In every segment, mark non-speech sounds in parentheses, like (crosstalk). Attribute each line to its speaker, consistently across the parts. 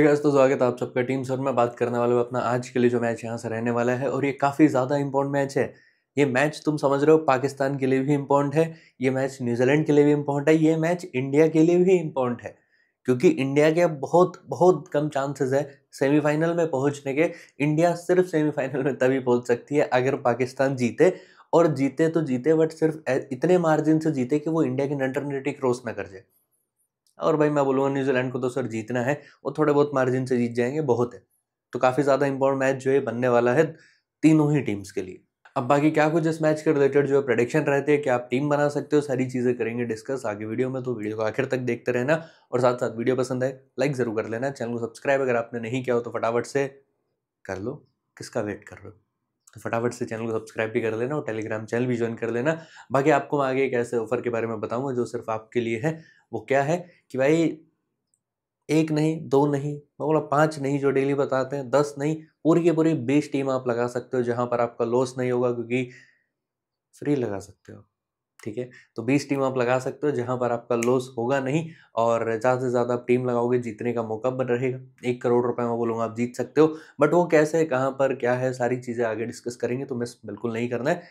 Speaker 1: gas hey तो स्वागत है आप सबका टीम सर मैं बात करने वाला हूँ अपना आज के लिए जो मैच यहाँ से रहने वाला है और ये काफ़ी ज़्यादा इंपॉर्टेंट मैच है ये मैच तुम समझ रहे हो पाकिस्तान के लिए भी इम्पोर्टेंट है ये मैच न्यूजीलैंड के लिए भी इम्पोर्टेंट है ये मैच इंडिया के लिए भी इम्पोर्टेंट है क्योंकि इंडिया के बहुत बहुत कम चांसेस है सेमीफाइनल में पहुंचने के इंडिया सिर्फ सेमीफाइनल में तभी पहुंच सकती है अगर पाकिस्तान जीते और जीते तो जीते बट सिर्फ इतने मार्जिन से जीते कि वो इंडिया की नंटरनेटी क्रॉस ना कर जाए और भाई मैं बोलूँगा न्यूजीलैंड को तो सर जीतना है और थोड़े बहुत मार्जिन से जीत जाएंगे बहुत है तो काफ़ी ज़्यादा इंपॉर्टेंट मैच जो है बनने वाला है तीनों ही टीम्स के लिए अब बाकी क्या कुछ इस मैच के रिलेटेड जो है प्रडिक्शन रहते हैं कि आप टीम बना सकते हो सारी चीज़ें करेंगे डिस्कस आगे वीडियो में तो वीडियो को आखिर तक देखते रहना और साथ साथ वीडियो पसंद आए लाइक ज़रूर कर लेना चैनल को सब्सक्राइब अगर आपने नहीं किया हो तो फटाफट से कर लो किसका वेट कर रहे हो तो फटाफट से चैनल को सब्सक्राइब भी कर लेना और टेलीग्राम चैनल भी ज्वाइन कर लेना बाकी आपको मैं आगे एक ऐसे ऑफर के बारे में बताऊंगा जो सिर्फ आपके लिए है वो क्या है कि भाई एक नहीं दो नहीं मैं बोला पांच नहीं जो डेली बताते हैं दस नहीं पूरी की पूरी बीस टीम आप लगा सकते हो जहां पर आपका लॉस नहीं होगा क्योंकि फ्री लगा सकते हो ठीक है तो बीस टीम आप लगा सकते हो जहां पर आपका लॉस होगा नहीं और ज़्यादा से ज़्यादा आप टीम लगाओगे जीतने का मौका बन रहेगा एक करोड़ रुपए मैं बोलूंगा आप जीत सकते हो बट वो कैसे कहाँ पर क्या है सारी चीज़ें आगे डिस्कस करेंगे तो मिस बिल्कुल नहीं करना है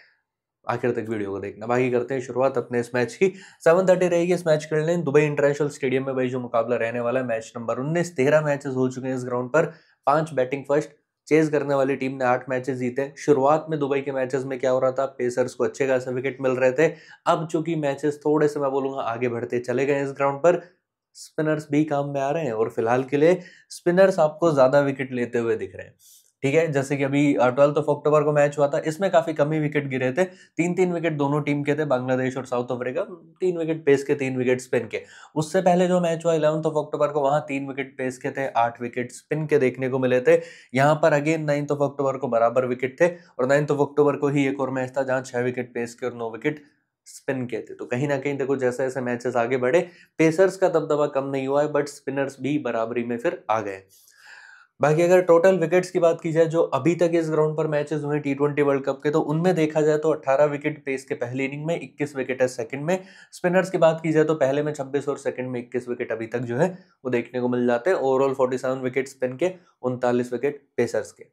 Speaker 1: आखिर तक वीडियो को देखना बाकी करते हैं शुरुआत अपने इस मैच की सेवन थर्टी रहेगी इस मैच खेलने दुबई इंटरनेशनल स्टेडियम में भाई जो मुकाबला रहने वाला है मैच नंबर उन्नीस तेरह मैचेस हो चुके हैं इस ग्राउंड पर पांच बैटिंग फर्स्ट चेज करने वाली टीम ने आठ मैचेस जीते शुरुआत में दुबई के मैचेस में क्या हो रहा था पेसर्स को अच्छे खासे विकेट मिल रहे थे अब चूंकि मैचेस थोड़े से मैं बोलूंगा आगे बढ़ते चले गए इस ग्राउंड पर स्पिनर्स भी काम में आ रहे हैं और फिलहाल के लिए स्पिनर्स आपको ज़्यादा विकेट लेते हुए दिख रहे हैं ठीक है जैसे कि अभी ट्वेल्थ ऑफ अक्टूबर को मैच हुआ था इसमें काफी कम ही विकेट गिरे थे तीन तीन विकेट दोनों टीम के थे बांग्लादेश और साउथ अफ्रीका तीन विकेट पेस के तीन विकेट स्पिन के उससे पहले जो मैच हुआ इलेवंथ ऑफ अक्टूबर को वहां तीन विकेट पेस के थे आठ विकेट स्पिन के देखने को मिले थे यहाँ पर अगेन नाइन्थ ऑफ अक्टूबर को बराबर विकेट थे और नाइन्थ ऑफ अक्टूबर को ही एक और मैच था जहां छह विकेट पेस के और नौ विकेट स्पिन के थे तो कहीं ना कहीं देखो जैसे जैसे मैचेस आगे बढ़े पेसर्स का दबदबा कम नहीं हुआ है बट स्पिनर्स भी बराबरी में फिर आ गए बाकी अगर टोटल विकेट्स की बात की जाए जो अभी तक इस ग्राउंड पर मैचेस हुए टी ट्वेंटी वर्ल्ड कप के तो उनमें देखा जाए तो 18 विकेट पेस के पहले इनिंग में 21 विकेट है सेकंड में स्पिनर्स की बात की जाए तो पहले में 26 और सेकंड में 21 विकेट अभी तक जो है वो देखने को मिल जाते हैं ओवरऑल 47 विकेट स्पिन के उनतालीस विकेट पेसर्स के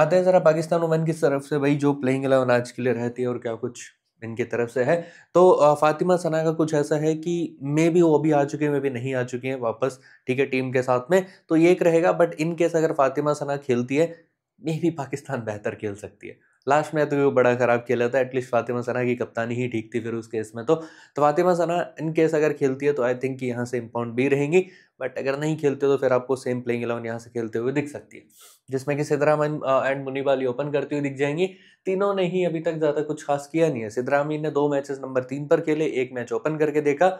Speaker 1: आते हैं जरा पाकिस्तान वुमेन की तरफ से भाई जो प्लेइंग अलेवन आज के लिए रहती है और क्या कुछ इनकी तरफ से है तो फातिमा सना का कुछ ऐसा है कि मे भी वो अभी आ चुके हैं मे भी नहीं आ चुके हैं वापस ठीक है टीम के साथ में तो ये एक रहेगा बट इनकेस अगर फातिमा सना खेलती है मे भी पाकिस्तान बेहतर खेल सकती है लास्ट में तो वो बड़ा ख़राब खेला था एटलीस्ट फातिमा सना की कप्तानी ही ठीक थी फिर उस केस में तो तो फातिमा सना इन केस अगर खेलती है तो आई थिंक यहाँ से इम्पाउंड भी रहेंगी बट अगर नहीं खेलते तो फिर आपको सेम प्लेइंग एलेवन यहाँ से खेलते हुए दिख सकती है जिसमें कि सिद्धरामन एंड मुनीबाली ओपन करती हुई दिख जाएंगी तीनों ने ही अभी तक ज़्यादा कुछ खास किया नहीं है सिद्धरामी ने दो मैचेस नंबर तीन पर खेले एक मैच ओपन करके देखा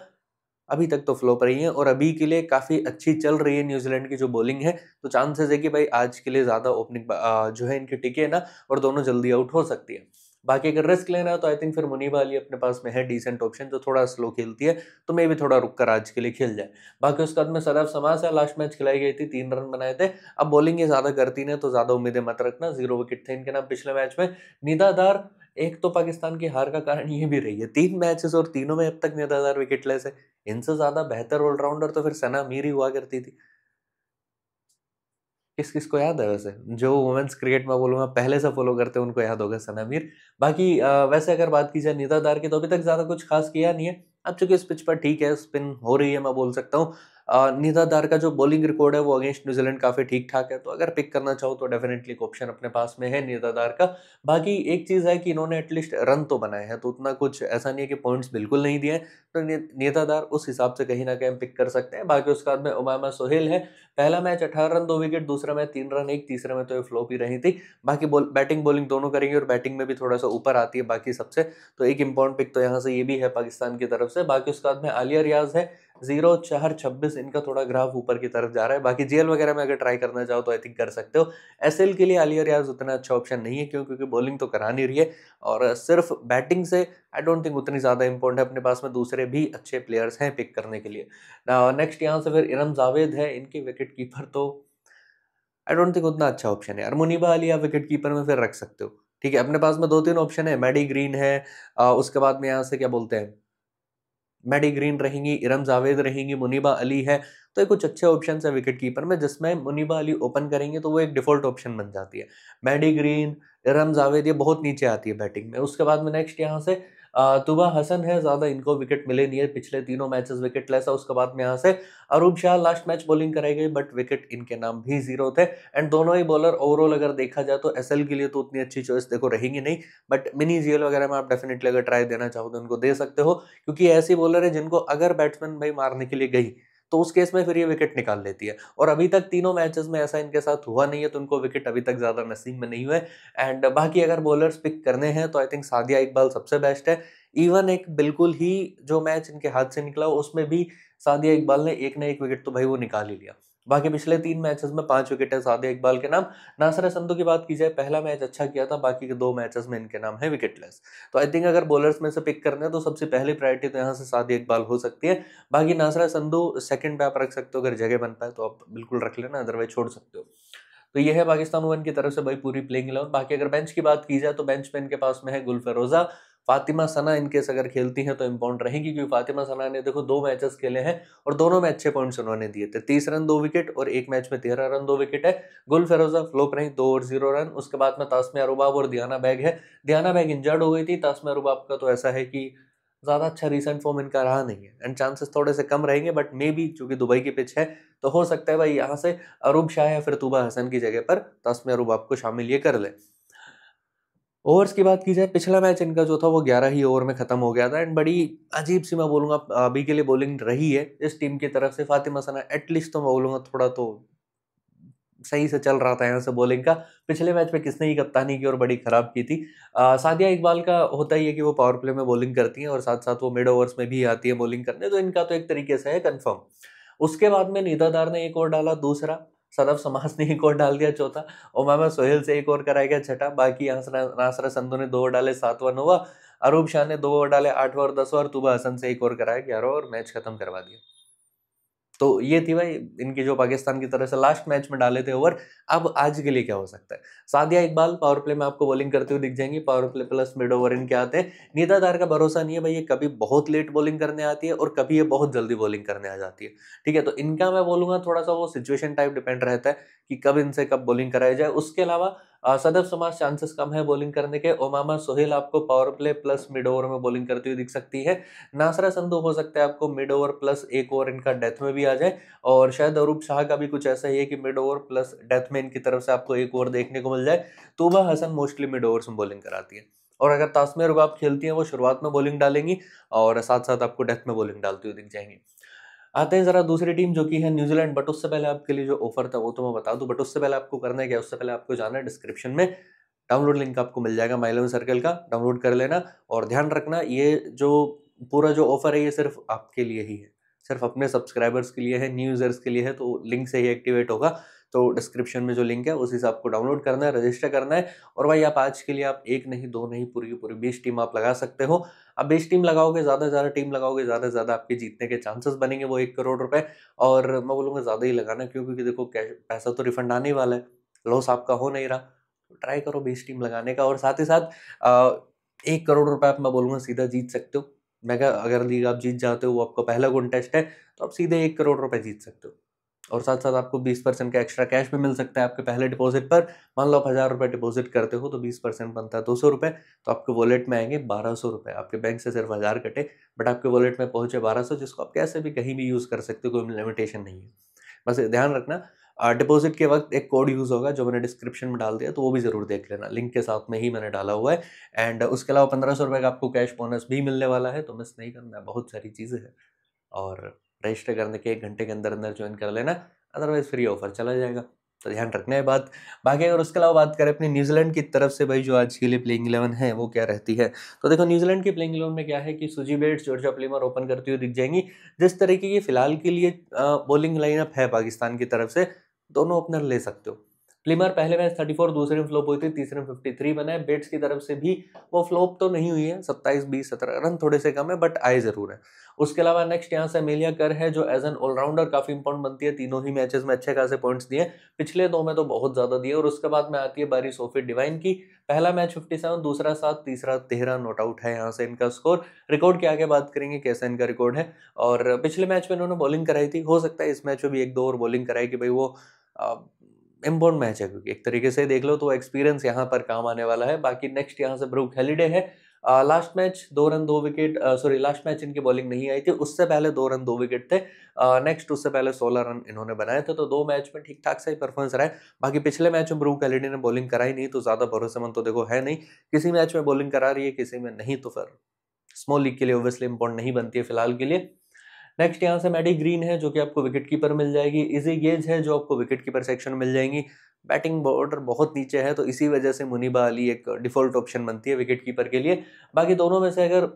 Speaker 1: अभी तक तो फ्लो पर ही है और अभी के लिए काफ़ी अच्छी चल रही है न्यूजीलैंड की जो बॉलिंग है तो चांसेस है कि भाई आज के लिए ज़्यादा ओपनिंग जो है इनकी टिके ना और दोनों जल्दी आउट हो सकती है बाकी अगर रिस्क लेना है तो आई थिंक फिर मुनीबा अली अपने पास में है डिसेंट ऑप्शन जो थोड़ा स्लो खेलती है तो मे भी थोड़ा रुक कर आज के लिए खेल जाए बाकी उसके बाद में सदैव समाज से लास्ट मैच खिलाई गई थी तीन रन बनाए थे अब बॉलिंग ये ज़्यादा करती नहीं तो ज़्यादा उम्मीदें मत रखना जीरो विकेट थे इनके नाम पिछले मैच में निदादार एक तो पाकिस्तान की हार का कारण ये भी रही है तीन मैचेस और तीनों में अब तक निदादार लेस है इनसे ज़्यादा बेहतर ऑलराउंडर तो फिर सना मीर ही हुआ करती थी किस किस को याद है वैसे जो वुमेंस क्रिकेट में बोलूँगा पहले से फॉलो करते हैं उनको याद होगा सना मीर बाकी वैसे अगर बात की जाए दार की तो अभी तक ज़्यादा कुछ खास किया नहीं है अब चूंकि इस पिच पर ठीक है स्पिन हो रही है मैं बोल सकता हूँ निदादार का जो बॉलिंग रिकॉर्ड है वो अगेंस्ट न्यूजीलैंड काफ़ी ठीक ठाक है तो अगर पिक करना चाहो तो डेफिनेटली एक ऑप्शन अपने पास में है दार का बाकी एक चीज़ है कि इन्होंने एटलीस्ट रन तो बनाए हैं तो उतना कुछ ऐसा नहीं है कि पॉइंट्स बिल्कुल नहीं दिए तो निदादार उस हिसाब से कहीं ना कहीं पिक कर सकते हैं बाकी उसके बाद में उमामा सोहेल है पहला मैच अठारह रन दो विकेट दूसरा मैच तीन रन एक तीसरे में तो ये फ्लॉप ही रही थी बाकी बॉल बैटिंग बॉलिंग दोनों करेंगे और बैटिंग में भी थोड़ा सा ऊपर आती है बाकी सबसे तो एक इम्पॉर्टेंट पिक तो यहाँ से ये भी है पाकिस्तान की तरफ से बाकी उसके बाद में आलिया रियाज है जीरो चार छब्बीस इनका थोड़ा ग्राफ ऊपर की तरफ जा रहा है बाकी जीएल वगैरह में अगर ट्राई करना चाहो तो आई थिंक कर सकते हो एस के लिए आलिया रियाज उतना अच्छा ऑप्शन नहीं है क्यों क्योंकि बॉलिंग तो करा नहीं रही है और सिर्फ बैटिंग से आई डोंट थिंक उतनी ज़्यादा इंपॉर्टेंट है अपने पास में दूसरे भी अच्छे प्लेयर्स हैं पिक करने के लिए नेक्स्ट यहाँ से फिर इरम जावेद है इनके विकेट कीपर तो आई डोंट थिंक उतना अच्छा ऑप्शन है अरमोनीबा अली आप विकेट कीपर में फिर रख सकते हो ठीक है अपने पास में दो तीन ऑप्शन है मैडी ग्रीन है उसके बाद में यहाँ से क्या बोलते हैं मैडी ग्रीन रहेंगी इरम जावेद रहेंगी मुनीबा अली है तो ये कुछ अच्छे ऑप्शन है विकेट कीपर में जिसमें मुनीबा अली ओपन करेंगे तो वो एक डिफ़ॉल्ट ऑप्शन बन जाती है मैडी ग्रीन इरम जावेद ये बहुत नीचे आती है बैटिंग में उसके बाद में नेक्स्ट यहाँ से तुबा हसन है ज़्यादा इनको विकेट मिले नहीं है पिछले तीनों मैचेस विकेट लेस है उसके बाद में यहाँ से Aroob Shah last match bowling कराई गई बट विकेट इनके नाम भी जीरो थे एंड दोनों ही बॉलर ओवरऑल अगर देखा जाए तो एस के लिए तो उतनी अच्छी चॉइस देखो रहेंगी नहीं बट मिनी जीएल वगैरह में आप डेफिनेटली अगर ट्राई देना चाहो तो उनको दे सकते हो क्योंकि ऐसे बॉलर है जिनको अगर बैट्समैन भाई मारने के लिए गई तो उस केस में फिर ये विकेट निकाल लेती है और अभी तक तीनों मैचेस में ऐसा इनके साथ हुआ नहीं है तो उनको विकेट अभी तक ज़्यादा नसीब में नहीं हुए एंड बाकी अगर बॉलर्स पिक करने हैं तो आई थिंक सादिया इकबाल सबसे बेस्ट है इवन एक बिल्कुल ही जो मैच इनके हाथ से निकला उसमें भी सादिया इकबाल ने एक ना एक विकेट तो भाई वो निकाल ही लिया बाकी पिछले तीन मैचेस में पांच विकेट है सादे इकबाल के नाम नासर संधु की बात की जाए पहला मैच अच्छा किया था बाकी के दो मैचेस में इनके नाम है विकेटलेस तो आई थिंक अगर बॉलर्स में से पिक करना है तो सबसे पहली प्रायोरिटी तो यहाँ से सादे इकबाल हो सकती है बाकी नासरा संधु सेकंड पे आप रख सकते हो अगर जगह बन पाए तो आप बिल्कुल रख लेना अदरवाइज छोड़ सकते हो तो यह है पाकिस्तान वन की तरफ से भाई पूरी प्लेइंग इलेवन बाकी अगर बेंच की बात की जाए तो बेंच में इनके पास में है गुल फरोजा फातिमा सना इनकेस अगर खेलती हैं तो इम्पोर्ट रहेंगी क्योंकि फातिमा सना ने देखो दो मैचेस खेले हैं और दोनों में अच्छे पॉइंट्स उन्होंने दिए थे तीस रन दो विकेट और एक मैच में तेरह रन दो विकेट है गुल फेरोजा फ्लोप रही दो और जीरो रन उसके बाद में तासम अरुबाब और दियाना बैग है दियाना बैग इंजर्ड हो गई थी तासम अरुबाब का तो ऐसा है कि ज़्यादा अच्छा रिसेंट फॉर्म इनका रहा नहीं है एंड चांसेस थोड़े से कम रहेंगे बट मे बी चूंकि दुबई की पिच है तो हो सकता है भाई यहाँ से अरूब शाह या फिर तूबा हसन की जगह पर तस्म अरूब आपको शामिल ये कर लें ओवर्स की बात की जाए पिछला मैच इनका जो था वो ग्यारह ही ओवर में ख़त्म हो गया था एंड बड़ी अजीब सी मैं बोलूँगा अभी के लिए बॉलिंग रही है इस टीम की तरफ से फातिमा सना एटलीस्ट तो मैं बोलूँगा थोड़ा तो सही से चल रहा था यहाँ से बॉलिंग का पिछले मैच में किसने ही कप्तानी की और बड़ी ख़राब की थी आ, सादिया इकबाल का होता ही है कि वो पावर प्ले में बॉलिंग करती हैं और साथ साथ वो मिड ओवर्स में भी आती है बॉलिंग करने तो इनका तो एक तरीके से है कन्फर्म उसके बाद में निदादार ने एक और डाला दूसरा सदफ समाज ने एक और डाल दिया चौथा ओमामा सोहेल से एक और कराया गया छठा बाकी नासरा संधु ने दो और डाले सातवा नौवा अरूप शाह ने दो और डाले आठवा और दसवा और तुबा हसन से एक और कराया ग्यारह और मैच खत्म करवा दिया तो ये थी भाई इनकी जो पाकिस्तान की तरफ से लास्ट मैच में डाले थे ओवर अब आज के लिए क्या हो सकता है सादिया इकबाल पावर प्ले में आपको बॉलिंग करते हुए दिख जाएंगी power play plus mid over इनके आते हैं दार का भरोसा नहीं है भाई ये कभी बहुत लेट बॉलिंग करने आती है और कभी ये बहुत जल्दी बॉलिंग करने आ जाती है ठीक है तो इनका मैं बोलूंगा थोड़ा सा वो सिचुएशन टाइप डिपेंड रहता है कि कब इनसे कब बॉलिंग कराई जाए उसके अलावा सदब समाज चांसेस कम है बॉलिंग करने के ओमामा सोहेल आपको power play plus mid over में बॉलिंग करती हुई दिख सकती है नासरा संधू हो सकता है आपको मिड ओवर प्लस एक ओवर इनका डेथ में भी आ जाए और शायद अरूप शाह का भी कुछ ऐसा ही है कि मिड ओवर प्लस डेथमैन की तरफ से आपको एक ओवर देखने को मिल जाए तो वह हसन मोस्टली मिड ओवर में बॉलिंग कराती है और अगर तासमिया आप खेलती हैं वो शुरुआत में बॉलिंग डालेंगी और साथ साथ आपको डेथ में बॉलिंग डालती हुई दिख जाएंगी आते हैं ज़रा दूसरी टीम जो कि है न्यूजीलैंड बट उससे पहले आपके लिए जो ऑफर था वो तो मैं बता दूं बट उससे पहले आपको करना है क्या उससे पहले आपको जाना है डिस्क्रिप्शन में डाउनलोड लिंक आपको मिल जाएगा माइलम सर्कल का डाउनलोड कर लेना और ध्यान रखना ये जो पूरा जो ऑफर है ये सिर्फ आपके लिए ही है सिर्फ अपने सब्सक्राइबर्स के लिए है न्यू यूज़र्स के लिए है तो लिंक से ही एक्टिवेट होगा तो डिस्क्रिप्शन में जो लिंक है उसी से आपको डाउनलोड करना है रजिस्टर करना है और भाई आप आज के लिए आप एक नहीं दो नहीं पूरी की पूरी बीस टीम आप लगा सकते हो आप बीस टीम लगाओगे ज़्यादा से ज़्यादा टीम लगाओगे ज़्यादा से ज़्यादा आपके जीतने के चांसेस बनेंगे वो एक करोड़ रुपए और मैं बोलूँगा ज़्यादा ही लगाना क्योंकि देखो कैश पैसा तो रिफंड आने वाला है लॉस आपका हो नहीं रहा तो ट्राई करो बीस टीम लगाने का और साथ ही साथ एक करोड़ रुपये आप मैं बोलूँगा सीधा जीत सकते हो मैं क्या अगर लीग आप जीत जाते हो वो आपका पहला कॉन्टेस्ट है तो आप सीधे एक करोड़ रुपए जीत सकते हो और साथ साथ आपको 20 परसेंट का एक्स्ट्रा कैश भी मिल सकता है आपके पहले डिपॉजिट पर मान लो आप हज़ार रुपये डिपॉजिट करते हो तो 20 परसेंट बनता है दो सौ रुपये तो आपके वॉलेट में आएंगे बारह सौ रुपये आपके बैंक से सिर्फ हज़ार कटे बट आपके वॉलेट में पहुंचे बारह सौ जिसको आप कैसे भी कहीं भी यूज़ कर सकते हो कोई लिमिटेशन नहीं है बस ध्यान रखना डिपॉजिट के वक्त एक कोड यूज़ होगा जो मैंने डिस्क्रिप्शन में डाल दिया तो वो भी ज़रूर देख लेना लिंक के साथ में ही मैंने डाला हुआ है एंड उसके अलावा पंद्रह सौ रुपये का आपको कैश बोनस भी मिलने वाला है तो मिस नहीं करना बहुत सारी चीज़ें हैं और रजिस्टर करने के एक घंटे के अंदर अंदर ज्वाइन कर लेना अदरवाइज़ फ्री ऑफर चला जाएगा तो ध्यान रखना है बात बाकी अगर उसके अलावा बात करें अपनी न्यूजीलैंड की तरफ से भाई जो आज के लिए प्लेइंग इलेवन है वो क्या रहती है तो देखो न्यूजीलैंड की प्लेइंग इलेवन में क्या है कि सुजी बेट्स जॉर्जा प्लेमर ओपन करती हुई दिख जाएंगी जिस तरीके की फिलहाल के लिए बॉलिंग लाइनअप है पाकिस्तान की तरफ से दोनों ओपनर ले सकते हो प्लिमर पहले मैच 34 दूसरे में फ्लॉप हुई थी तीसरे में 53 बना है बेट्स की तरफ से भी वो फ्लॉप तो नहीं हुई है 27 20 17 रन थोड़े से कम है बट आए ज़रूर है उसके अलावा नेक्स्ट यहाँ से अमेलिया कर है जो एज एन ऑलराउंडर काफ़ी इंपॉर्टेंट बनती है तीनों ही मैचेस में अच्छे खासे पॉइंट्स दिए पिछले दो में तो बहुत ज़्यादा दिए और उसके बाद में आती है बारी सोफी डिवाइन की पहला मैच 57 दूसरा सात तीसरा तेरह नॉट आउट है यहाँ से इनका स्कोर रिकॉर्ड के आगे बात करेंगे कैसा इनका रिकॉर्ड है और पिछले मैच में इन्होंने बॉलिंग कराई थी हो सकता है इस मैच में भी एक दो और बॉलिंग कराई कि भाई वो इम्पोर्ट मैच है क्योंकि एक तरीके से देख लो तो एक्सपीरियंस यहाँ पर काम आने वाला है बाकी नेक्स्ट यहाँ से ब्रूक हेलीडे है लास्ट मैच दो रन दो विकेट सॉरी लास्ट मैच इनकी बॉलिंग नहीं आई थी उससे पहले दो रन दो विकेट थे नेक्स्ट उससे पहले सोलह रन इन्होंने बनाए थे तो दो मैच में ठीक ठाक सा ही परफॉर्मेंस रहा है बाकी पिछले मैच में ब्रूक कैलिडी ने बॉलिंग कराई नहीं तो ज़्यादा भरोसेमंद तो देखो है नहीं किसी मैच में बॉलिंग करा रही है किसी में नहीं तो फिर स्मॉल लीग के लिए ओबियसली इम्पोर्ट नहीं बनती है फिलहाल के लिए नेक्स्ट यहाँ से मैडी ग्रीन है जो कि आपको विकेट कीपर मिल जाएगी इजी गेज है जो आपको विकेट कीपर सेक्शन मिल जाएंगी बैटिंग बॉर्डर बहुत नीचे है तो इसी वजह से मुनीबा अली एक डिफ़ॉल्ट ऑप्शन बनती है विकेट कीपर के लिए बाकी दोनों में से अगर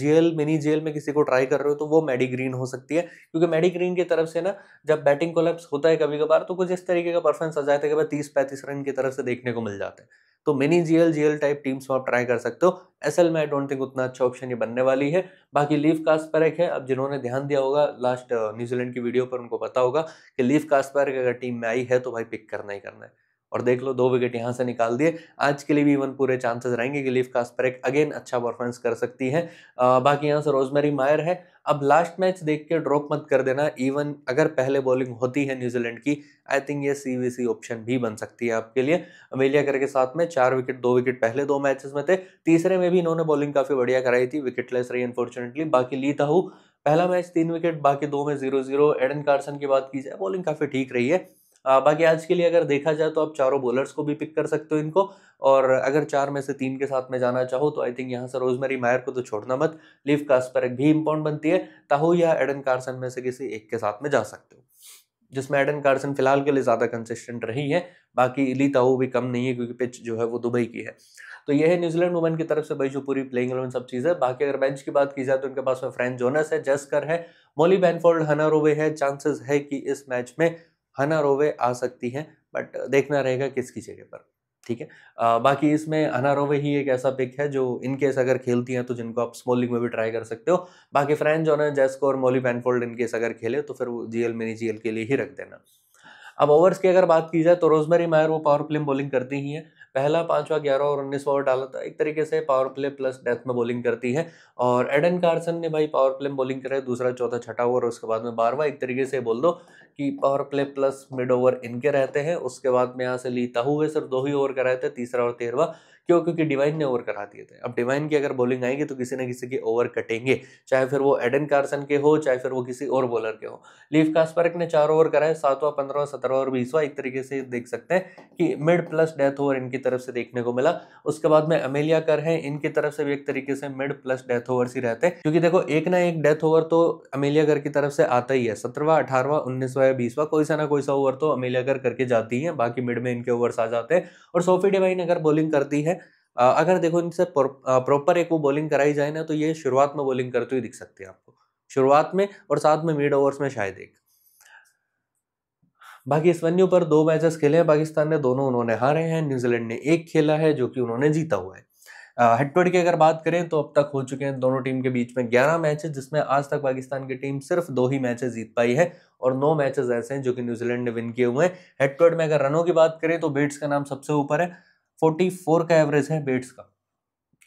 Speaker 1: जेल मिनी जेल में किसी को ट्राई कर रहे हो तो वो मेडी ग्रीन हो सकती है क्योंकि मेडी ग्रीन की तरफ से ना जब बैटिंग कोलैप्स होता है कभी कभार तो कुछ इस तरीके का परफॉर्मेंस आ जाता है कि भाई तीस पैंतीस रन की तरफ से देखने को मिल जाता है तो mini G L G L type teams में आप ट्राई कर सकते हो एस में आई डोंट थिंक उतना अच्छा ऑप्शन ये बनने वाली है बाकी लीव कास्परक है अब जिन्होंने ध्यान दिया होगा लास्ट न्यूजीलैंड uh, की वीडियो पर उनको पता होगा कि लीव कास्परक अगर टीम में आई है तो भाई पिक करना ही करना है और देख लो दो विकेट यहाँ से निकाल दिए आज के लिए भी इवन पूरे चांसेस रहेंगे कि लीफ कास्परेक अगेन अच्छा परफॉर्मेंस कर सकती है आ, uh, बाकी यहाँ से रोजमेरी मायर है अब लास्ट मैच देख के ड्रॉप मत कर देना इवन अगर पहले बॉलिंग होती है न्यूजीलैंड की आई थिंक ये सीवीसी ऑप्शन भी बन सकती है आपके लिए अमेलिया करके साथ में चार विकेट दो विकेट पहले दो मैचेस में थे तीसरे में भी इन्होंने बॉलिंग काफ़ी बढ़िया कराई थी विकेटलेस रही अनफॉर्चुनेटली बाकी ली था पहला मैच तीन विकेट बाकी दो में जीरो जीरो एडन कार्सन की बात की जाए बॉलिंग काफ़ी ठीक रही है बाकी आज के लिए अगर देखा जाए तो आप चारों बॉलर्स को भी पिक कर सकते हो इनको और अगर चार में से तीन के साथ में जाना चाहो तो आई थिंक यहाँ से रोजमेरी मायर को तो छोड़ना मत लीव कास्पर एक भी इम्पोर्ट बनती है ताहो या एडन कार्सन में से किसी एक के साथ में जा सकते हो जिसमें एडन कार्सन फिलहाल के लिए ज़्यादा कंसिस्टेंट रही है बाकी इली ताहू भी कम नहीं है क्योंकि पिच जो है वो दुबई की है तो यह है न्यूजीलैंड वुमेन की तरफ से भाई जो पूरी प्लेइंग एलेवन सब चीज़ है बाकी अगर बेंच की बात की जाए तो उनके पास में फ्रेंच जोनस है जस्कर है मोली बैनफोल्ड हनारोवे है चांसेस है कि इस मैच में हना रोवे आ सकती है बट देखना रहेगा किसकी जगह पर ठीक है आ, बाकी इसमें रोवे ही एक ऐसा पिक है जो इनकेस अगर खेलती हैं तो जिनको आप स्मॉल में भी ट्राई कर सकते हो बाकी फ्रेंच जो है जेस्को और मोली पैनफोल्ड इनकेस अगर खेले तो फिर वो जीएल मिनी जीएल के लिए ही रख देना अब ओवर्स की अगर बात की जाए तो रोजमेरी मायर वो पावर प्लेम बॉलिंग करती ही है पहला पांचवा ग्यारह और उन्नीस ओवर डाला था एक तरीके से पावर प्ले प्लस डेथ में बॉलिंग करती है और एडन कार्सन ने भाई पावर प्ले में बॉलिंग कराई दूसरा चौथा छठा ओवर उसके बाद में बारवा एक तरीके से बोल दो कि power play plus mid over इनके रहते हैं उसके बाद में यहाँ से ली हुए सिर्फ दो ही ओवर कराए थे तीसरा और तेरहवा क्यों क्योंकि डिवाइन ने ओवर करा दिए थे अब डिवाइन की अगर बॉलिंग आएगी तो किसी ना किसी के ओवर कटेंगे चाहे फिर वो एडन कार्सन के हो चाहे फिर वो किसी और बॉलर के हो लीफ कास्पर्क ने चार ओवर कराए सातवां पंद्रवा सत्रहवा और बीसवा एक तरीके से देख सकते हैं कि मिड प्लस डेथ ओवर इनकी तरफ से देखने को मिला उसके बाद में अमेलिया कर है इनकी तरफ से भी एक तरीके से मिड प्लस डेथ ओवर ही रहते हैं क्योंकि देखो एक ना एक डेथ ओवर तो अमेलिया कर की तरफ से आता ही है सत्रहवा अठारहवा उन्नीसवा या बीसवा कोई सा ना कोई सा ओवर तो अमेलिया कर करके जाती है बाकी मिड में इनके ओवर्स आ जाते हैं और सोफी डिवाइन अगर बॉलिंग करती है अगर देखो इनसे प्रॉपर एक वो बॉलिंग कराई जाए ना तो ये शुरुआत में बॉलिंग करते हुए दिख सकते हैं आपको शुरुआत में और साथ में मिड ओवर्स में शायद एक बाकी इस वन्यू पर दो मैचेस खेले हैं पाकिस्तान ने दोनों उन्होंने हारे हैं न्यूजीलैंड ने एक खेला है जो कि उन्होंने जीता हुआ है हेडटोड की अगर बात करें तो अब तक हो चुके हैं दोनों टीम के बीच में ग्यारह मैचेस जिसमें आज तक पाकिस्तान की टीम सिर्फ दो ही मैचेस जीत पाई है और नौ मैचेस ऐसे हैं जो कि न्यूजीलैंड ने विन किए हुए हैं हेडटोड में अगर रनों की बात करें तो बेट्स का नाम सबसे ऊपर है फोर्टी फोर का एवरेज है बेट्स का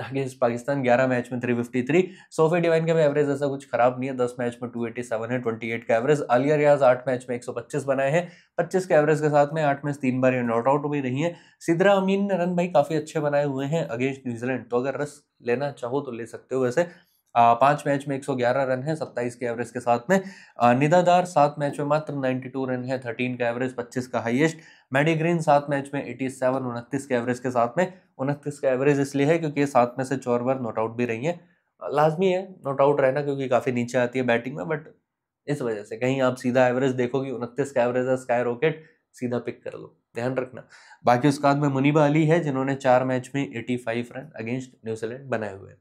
Speaker 1: अगेंस्ट पाकिस्तान 11 मैच में 353 सोफी डिवाइन का भी एवरेज ऐसा कुछ खराब नहीं है 10 मैच में 287 है 28 का एवरेज आलिया रियाज 8 मैच में 125 बनाए हैं 25 के एवरेज के साथ में 8 मैच तीन बार ये नॉट आउट भी रही है सिद्रा अमीन रन भाई काफ़ी अच्छे बनाए हुए हैं अगेंस्ट न्यूजीलैंड तो अगर रस लेना चाहो तो ले सकते हो वैसे पांच मैच में 111 रन है 27 के एवरेज के साथ में निदादार सात मैच में मात्र 92 रन है 13 का एवरेज 25 का हाईएस्ट मैडी ग्रीन सात मैच में 87 उनतीस के एवरेज के साथ में उनतीस का एवरेज इसलिए है क्योंकि ये सात में से चौर बार नॉट आउट भी रही है लाजमी है नॉट आउट रहना क्योंकि काफ़ी नीचे आती है बैटिंग में बट इस वजह से कहीं आप सीधा एवरेज देखोगे उनतीस का एवरेज है स्काई रॉकेट सीधा पिक कर लो ध्यान रखना बाकी उसके बाद में मुनीबा अली है जिन्होंने चार मैच में 85 रन अगेंस्ट न्यूजीलैंड बनाए हुए हैं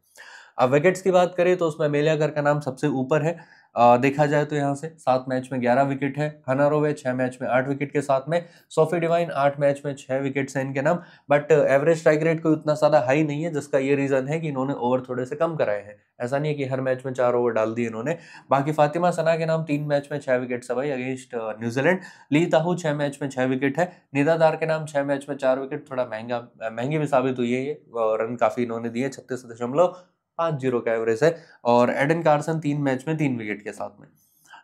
Speaker 1: अब विकेट्स की बात करें तो उसमें मेलियाकर का नाम सबसे ऊपर है आ, देखा जाए तो यहाँ से सात मैच में ग्यारह विकेट है हनारोवे छः मैच में आठ विकेट के साथ में सोफी डिवाइन आठ मैच में छः विकेट्स हैं इनके नाम बट एवरेज स्ट्राइक रेट कोई उतना ज़्यादा हाई नहीं है जिसका ये रीज़न है कि इन्होंने ओवर थोड़े से कम कराए हैं ऐसा नहीं है कि हर मैच में चार ओवर डाल दिए इन्होंने बाकी फातिमा सना के नाम तीन मैच में छः विकेट है भाई अगेंस्ट न्यूजीलैंड ली ताहू छः मैच में छः विकेट है निदादार के नाम छः मैच में चार विकेट थोड़ा महंगा महंगी भी साबित हुई है ये रन काफ़ी इन्होंने दिए छत्तीस दशमलव पाँच जीरो का एवरेज है और एडन कार्सन तीन मैच में तीन विकेट के साथ में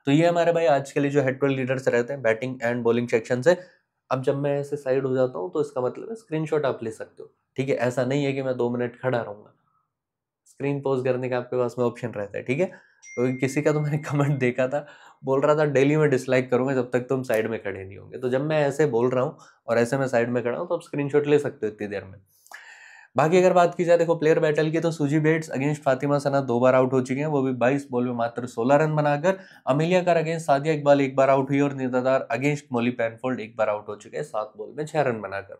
Speaker 1: तो ये हमारे भाई आज के लिए जो हेडवेल लीडर्स रहते हैं बैटिंग एंड बॉलिंग सेक्शन से अब जब मैं ऐसे साइड हो जाता हूँ तो इसका मतलब है स्क्रीनशॉट आप ले सकते हो ठीक है ऐसा नहीं है कि मैं दो मिनट खड़ा रहूँगा स्क्रीन पोज करने का आपके पास में ऑप्शन रहता है ठीक है तो किसी का तो मैंने कमेंट (laughs) देखा था बोल रहा था डेली में डिसलाइक करूँगा जब तक तुम साइड में खड़े नहीं होंगे तो जब मैं ऐसे बोल रहा हूँ और ऐसे मैं साइड में खड़ा हूँ तो आप स्क्रीनशॉट ले सकते हो इतनी देर में बाकी अगर बात की जाए देखो प्लेयर बैटल की तो सुजी बेट्स अगेंस्ट फातिमा सना दो बार आउट हो चुकी हैं वो भी 22 बॉल में मात्र 16 रन बनाकर अमिलिया कर अगेंस्ट सादिया इकबाल एक बार आउट हुई और निर्दादार अगेंस्ट मोली पैनफोल्ड एक बार आउट हो चुके हैं सात बॉल में छह रन बनाकर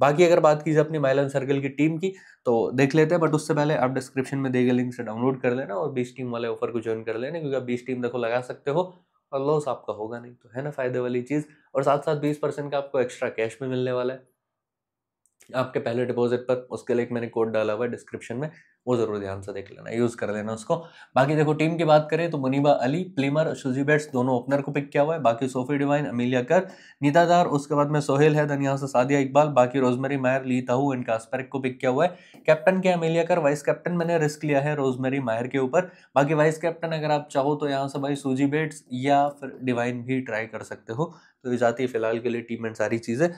Speaker 1: बाकी अगर बात की जाए अपनी माइलन सर्कल की टीम की तो देख लेते हैं बट उससे पहले आप डिस्क्रिप्शन में दे गए लिंक से डाउनलोड कर लेना और बीस टीम वाले ऑफर को ज्वाइन कर लेना क्योंकि आप बीस टीम देखो लगा सकते हो और लॉस आपका होगा नहीं तो है ना फायदे वाली चीज़ और साथ साथ बीस परसेंट का आपको एक्स्ट्रा कैश भी मिलने वाला है आपके पहले डिपॉजिट पर उसके लिए मैंने कोड डाला हुआ है डिस्क्रिप्शन में वो ज़रूर ध्यान से देख लेना यूज़ कर लेना उसको बाकी देखो टीम की बात करें तो Muneeba Ali Plimmer Suzie Bates दोनों ओपनर को पिक किया हुआ है बाकी सोफी डिवाइन अमीलिया कर नीतादार उसके बाद में सोहेल है यहाँ से सादिया इकबाल बाकी रोजमेरी मायर ली ताहू एंड कास्परिक को पिक किया हुआ है कैप्टन के अमीलिया कर वाइस कैप्टन मैंने रिस्क लिया है रोजमेरी मायर के ऊपर बाकी वाइस कैप्टन अगर आप चाहो तो यहाँ से भाई सूजी बेट्स या फिर डिवाइन भी ट्राई कर सकते हो तो ये जाती है फिलहाल के लिए टीम एंड सारी चीज़ें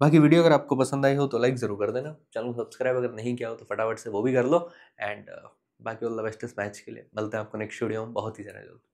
Speaker 1: बाकी वीडियो अगर आपको पसंद आई हो तो लाइक ज़रूर कर देना चैनल को सब्सक्राइब अगर नहीं किया हो तो फटाफट से वो भी कर लो एंड uh, बाकी ऑल द बेस्ट इस मैच के लिए मिलते हैं आपको नेक्स्ट वीडियो में बहुत ही ज़्यादा जल्द